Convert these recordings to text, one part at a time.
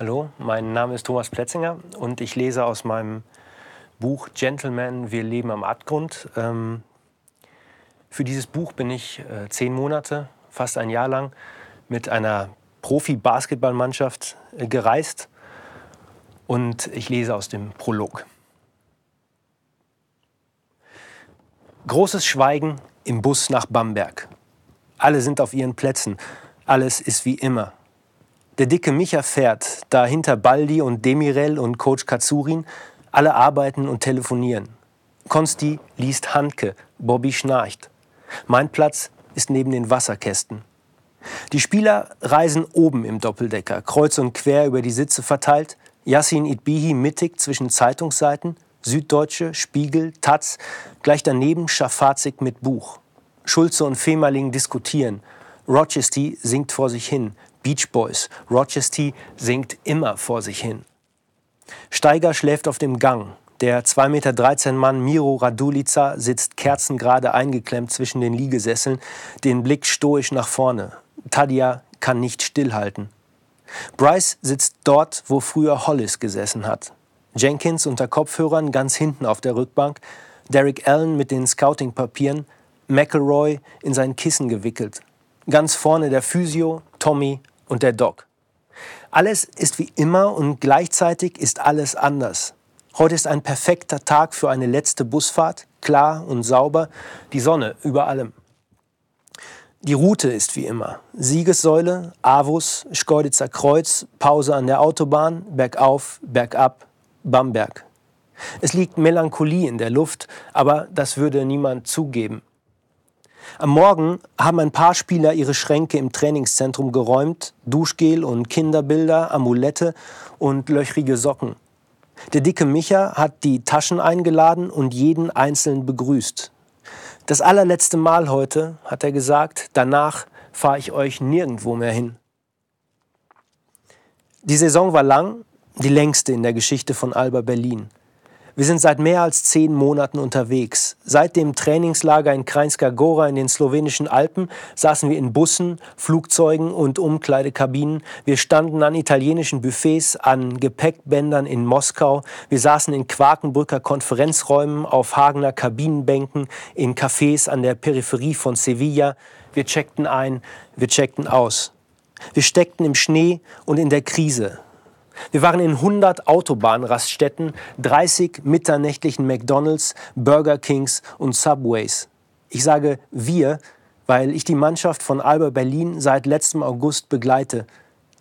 Hallo, mein Name ist Thomas Plätzinger und ich lese aus meinem Buch Gentlemen, wir leben am Abgrund. Ähm, für dieses Buch bin ich äh, zehn Monate, fast ein Jahr lang, mit einer Profi-Basketballmannschaft äh, gereist und ich lese aus dem Prolog. Großes Schweigen im Bus nach Bamberg. Alle sind auf ihren Plätzen. Alles ist wie immer. Der dicke Micha fährt, dahinter Baldi und Demirel und Coach Katsurin. Alle arbeiten und telefonieren. Konsti liest Handke, Bobby schnarcht. Mein Platz ist neben den Wasserkästen. Die Spieler reisen oben im Doppeldecker, kreuz und quer über die Sitze verteilt, Yassin Itbihi mittig zwischen Zeitungsseiten, Süddeutsche, Spiegel, Taz, gleich daneben Schafazik mit Buch. Schulze und Femerling diskutieren, Rochester singt vor sich hin, Beach Boys. Rogers T singt immer vor sich hin. Steiger schläft auf dem Gang. Der 2,13 Meter Mann Miro Radulica sitzt kerzengerade eingeklemmt zwischen den Liegesesseln, den Blick stoisch nach vorne. Tadia kann nicht stillhalten. Bryce sitzt dort, wo früher Hollis gesessen hat. Jenkins unter Kopfhörern ganz hinten auf der Rückbank, Derek Allen mit den Scouting-Papieren, McElroy in sein Kissen gewickelt. Ganz vorne der Physio, Tommy und der Doc. Alles ist wie immer und gleichzeitig ist alles anders. Heute ist ein perfekter Tag für eine letzte Busfahrt, klar und sauber, die Sonne über allem. Die Route ist wie immer. Siegessäule, Avus, Schkeuditzer Kreuz, Pause an der Autobahn, bergauf, bergab, Bamberg. Es liegt Melancholie in der Luft, aber das würde niemand zugeben. Am Morgen haben ein paar Spieler ihre Schränke im Trainingszentrum geräumt, Duschgel und Kinderbilder, Amulette und löchrige Socken. Der dicke Micha hat die Taschen eingeladen und jeden einzeln begrüßt. Das allerletzte Mal heute, hat er gesagt, danach fahre ich euch nirgendwo mehr hin. Die Saison war lang, die längste in der Geschichte von Alba Berlin. Wir sind seit mehr als zehn Monaten unterwegs. Seit dem Trainingslager in Krajinska Gora in den slowenischen Alpen saßen wir in Bussen, Flugzeugen und Umkleidekabinen. Wir standen an italienischen Buffets, an Gepäckbändern in Moskau. Wir saßen in Quakenbrücker Konferenzräumen, auf Hagener Kabinenbänken, in Cafés an der Peripherie von Sevilla. Wir checkten ein, wir checkten aus. Wir steckten im Schnee und in der Krise. Wir waren in 100 Autobahnraststätten, 30 mitternächtlichen McDonalds, Burger Kings und Subways. Ich sage wir, weil ich die Mannschaft von Alba Berlin seit letztem August begleite.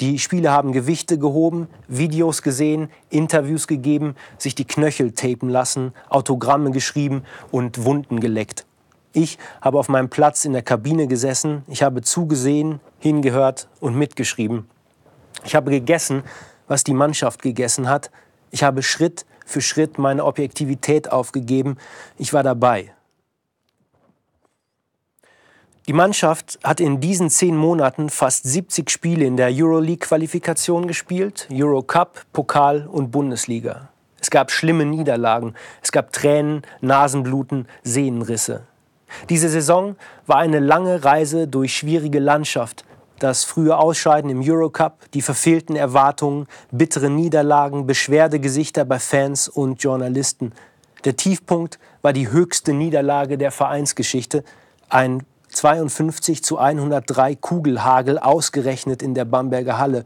Die Spieler haben Gewichte gehoben, Videos gesehen, Interviews gegeben, sich die Knöchel tapen lassen, Autogramme geschrieben und Wunden geleckt. Ich habe auf meinem Platz in der Kabine gesessen, ich habe zugesehen, hingehört und mitgeschrieben. Ich habe gegessen, was die Mannschaft gegessen hat. Ich habe Schritt für Schritt meine Objektivität aufgegeben. Ich war dabei. Die Mannschaft hat in diesen zehn Monaten fast 70 Spiele in der Euroleague-Qualifikation gespielt, Eurocup, Pokal und Bundesliga. Es gab schlimme Niederlagen, es gab Tränen, Nasenbluten, Sehnenrisse. Diese Saison war eine lange Reise durch schwierige Landschaft, das frühe Ausscheiden im Eurocup, die verfehlten Erwartungen, bittere Niederlagen, Beschwerdegesichter bei Fans und Journalisten. Der Tiefpunkt war die höchste Niederlage der Vereinsgeschichte, ein 52 zu 103 Kugelhagel ausgerechnet in der Bamberger Halle.